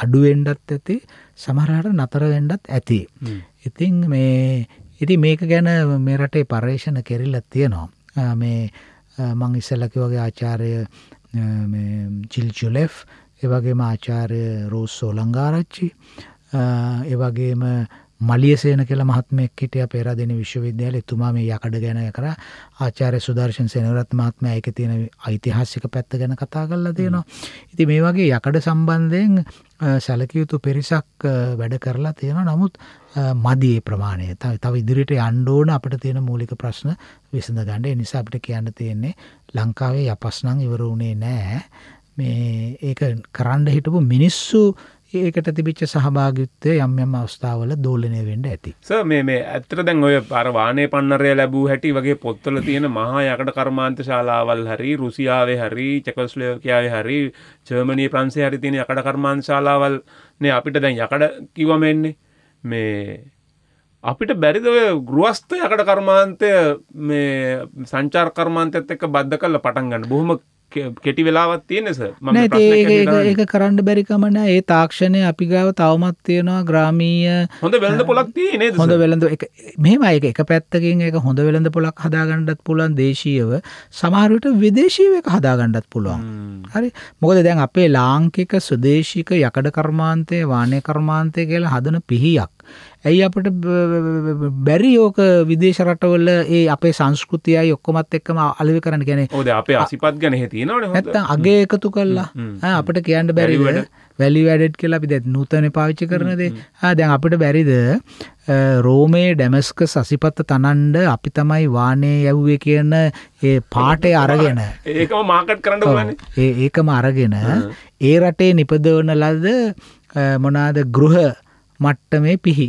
අඩුවෙන්ඩත් ඇති සමහරට නතරවෙඩත් ඇති. ඉතිං මේ ඉති මේක ගැන මේ රටේ පර්ේෂණ කෙරල්ලත් තියෙනවා මේ මං ඉස්සල්ලකිවගේ ආචාරය චිල්චුලෙෆ් එවගේම ආචාරය රෝස් සෝලංගාරච්චි එවගේම මලියසේන කෙල මහත්මෙක් හිටිය පෙරදින විශ්වවිද්‍යාල එතුමා මේ යකඩ ගැන කර ආචාරය සුදර්ශන් සෙනවරත් මහත්ම ඇක තියෙන ඓතිහාසික පැත්ත ගැන කතා කරලා තියෙනවා. ඉති මේ වගේ යකඩ සම්බන්ධයෙන් සැලකයුතු පිරිසක් වැඩ කරලා තියෙන නමුත් මදයේ ප්‍රමාණය තව තව ඉදිරිට අන්්ඩෝන අපට තියෙන මූලික ප්‍රශ්න විසඳ ගණඩ නිසා අපට කියන්න තියෙන්නේ ලංකාවේ යපස්නං ඉවරුණේ නෑ මේ ඒක කරන්න හිටපු මිනිස්සු ඒකට තිබිච්ච සහභාගිත්තය යම් යම් අවස්ථාවල දෝලනය වෙන්ඩ ඇති ස මේ මේ ඇත්තර දැන් ඔය පරවානය පන්නරය ලැබූ හැටි වගේ පොත්තල තියෙන මහා යකට කර්මාන්ත ශාලාවල් හරි රුසියාවේ හරි චකස්ලෝකයාවේ හරි ජර්මණී ප්‍රන්සේ හරි තියෙන යකට කර්මාන්ශාලාවල් නේ අපිට දැන් යකඩ කිවමෙන්නේ මේ අපිට බැරිද ගෘහස්ථ යකට කර්මාන්තය මේ සංචාර් කර්මාන්තයත් එක්ක බද්ධ කල්ල පටන් ගන්න බොහොම කෙටි වෙලාවත් තියෙන සර් ඒක කරන්න බැරිකමන ඒ තාක්ෂණය අපි ගාව තවමත් තියෙනවා ග්‍රාමීය හොඳ වෙළඳ පොලක් තියෙන හොඳ වෙළඳ මෙම අයක එක පැත්තකින් එක හොඳ වෙළඳ පොලක් හදාගණ්ඩත් පුළුවන් දේශීයව සමහරට විදේශීව එක හදාගණ්ඩත් පුළුවන් හරි මොකද දැන් අපේ ලාංකික සුදේශික යකඩ කර්මාන්තය වානය කර්මාන්තය කියලා හදන පිහියක් ඇයි අපට බැරි ඕක විදේශ රටවල ඒ අපේ සංස්කෘතියයි ඔක්කොමත් එක්කම අලවි කරන්න ගැන ඕද අපේ අසිපත් ගැන තියෙන නැත්තම් අගේ එකතු කල්ලා අපට කියන්න බැරි වැලි වැඩට් කියලා අපි දැත් නූතන පාවිච්චි කරනදේ දැන් අපිට බැරිද රෝමේ ඩැමස්ක සසිපත්ත තනන්ඩ අපි තමයි වානේ යව්වේ කියන ඒ පාටය අරගෙන ඒක මාකට් කරන්න ඒකම අරගෙන ඒ රටේ නිපදවන ලද මොනාද ගෘහ මට්ටමේ පිහි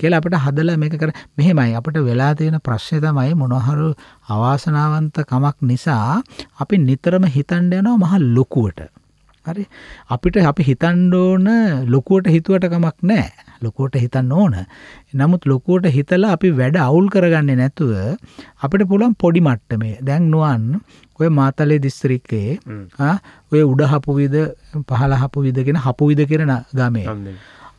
කියලා අපට හදලා මේක කර මෙහෙමයි අපට වෙලා තියෙන ප්‍රශ්නේ තමයි මොනහරු අවාසනාවන්ත කමක් නිසා අපි නිතරම හිතන්න යනවා මහ ලොකුවට. හරි අපිට අපි හිතන්න ඕන ලොකුවට හිතුවට කමක් නැහැ. ලොකුවට හිතන්න ඕන. නමුත් ලොකුවට හිතලා අපි වැඩ අවුල් කරගන්නේ නැතුව අපිට පුළුවන් පොඩි මට්ටමේ. දැන් නුවන් ඔය මාතලේ දිස්ත්‍රික්කයේ ඔය උඩ හපු විද පහළ හපු විද කියන හපු විද කියන ගමේ.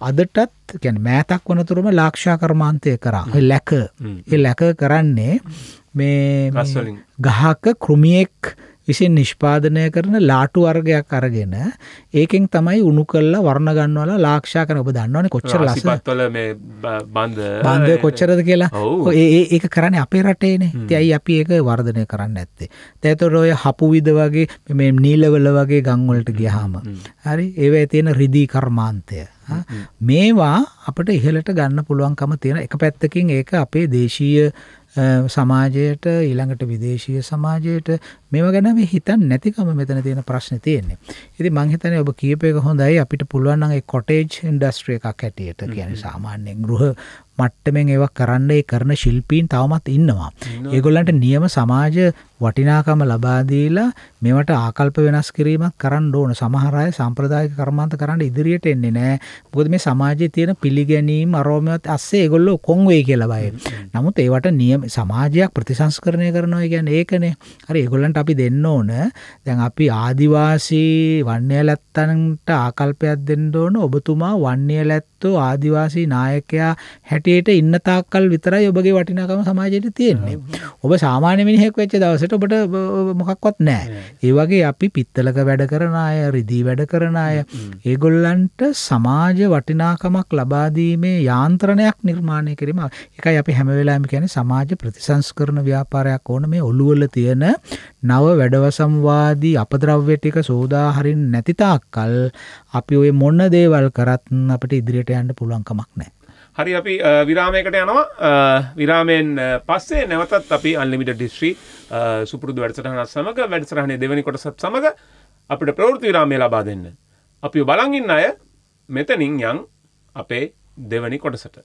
අදටත් ගැන මෑතක් වනතුරම ලාක්ෂා කර්මාන්තය කරා ලැක ලැක කරන්නේ මේ ගහක කෘමියෙක් විසින් නිෂ්පාදනය කරන ලාටු වර්ගයක් අරගෙන ඒකෙන් තමයි උණු කල්ලා වර්ණ ගන්නවල ලාක්ෂා කරන ඔබ දන්නවනේ කොච්චර ලස්සන සිපත්වල මේ බන්ද බන්ද කොච්චරද කියලා ඒ ඒක කරන්නේ අපේ රටේනේ ඉතින් අයි අපි ඒක වර්ධනය කරන්න ඇත්තේ දැන් ඒතකොට ඔය හපු විද වගේ මේ නීලවල වගේ ගම් වලට ගියාම හරි ඒවැය තියෙන රිදී කර්මාන්තය මේවා අපට ඉහලට ගන්න පුළුවන්කම තියෙන එක පැත්තකින් ඒක අපේ දේශීය සමාජයට ඊළඟට විදේශීය සමාජයට මේවා ගැන අපි හිතන්නේ නැතිකම මෙතන තියෙන ප්‍රශ්නේ තියෙන්නේ. ඉතින් මං හිතන්නේ ඔබ කියපේක හොඳයි අපිට පුළුවන් නම් ඒ කොටේජ් ඉන්ඩස්ට්‍රි එකක් හැටියට කියන්නේ සාමාන්‍යයෙන් ගෘහ මට්ටමෙන් ඒවා කරන්න ඒ කරන ශිල්පීන් තවමත් ඉන්නවා. ඒගොල්ලන්ට නියම සමාජ වටිනාකම ලබා දීලා මේවට ආකල්ප වෙනස් කිරීමක් කරන්න ඕන. සමහර අය සම්ප්‍රදායික කර්මාන්ත කරන්න ඉදිරියට එන්නේ නැහැ. මොකද මේ සමාජයේ තියෙන පිළිගැනීම් අරෝමයත් අස්සේ ඒගොල්ලෝ කොන් වෙයි කියලා බයයි. නමුත් ඒවට නියම සමාජයක් ප්‍රතිසංස්කරණය කරනවා කියන්නේ ඒකනේ. හරි ඒගොල්ලන්ට අපි දෙන්න ඕන දැන් අපි ආදිවාසී වන්‍යලැත්තන්ට ආකල්පයක් දෙන්න ඕන ඔබතුමා වන්‍යලැත්තෝ ආදිවාසී නායකයා හැටියට ඉන්න තාක්කල් විතරයි ඔබගේ වටිනාකම සමාජයට තියෙන්නේ. ඔබ සාමාන්‍ය මිනිහෙක් වෙච්ච දවසට ඔබට මොකක්වත් නැහැ. ඒ වගේ අපි පිත්තලක වැඩ කරන අය, රිදී වැඩ කරන අය, ඒගොල්ලන්ට සමාජ වටිනාකමක් ලබා දීමේ යාන්ත්‍රණයක් නිර්මාණය කිරීම. ඒකයි අපි හැම වෙලාවෙම කියන්නේ සමාජ ප්‍රතිසංස්කරණ ව්‍යාපාරයක් ඕන මේ ඔළුවල තියෙන නව වැඩවසම්වාදී අපද්‍රව්‍ය ටික සෝදා හරින් නැති තාක්කල් අපි ওই මොන දේවල් කරත් අපිට ඉදිරියට යන්න පුළුවන්කමක් නැහැ. හරි අපි විරාමයකට යනවා විරාමයෙන් පස්සේ නැවතත් අපි අල්ලිමිට ඩිස්ශ්‍රී සුපුරුදු වැඩසටහන සමඟ වැඩසරහණය දෙවැනි කොටසත් සමඟ අපිට ප්‍රවෘති විරාමය ලබා දෙන්න. අපි බලංගින්න අය මෙතනින් යං අපේ දෙවැනි කොටසට.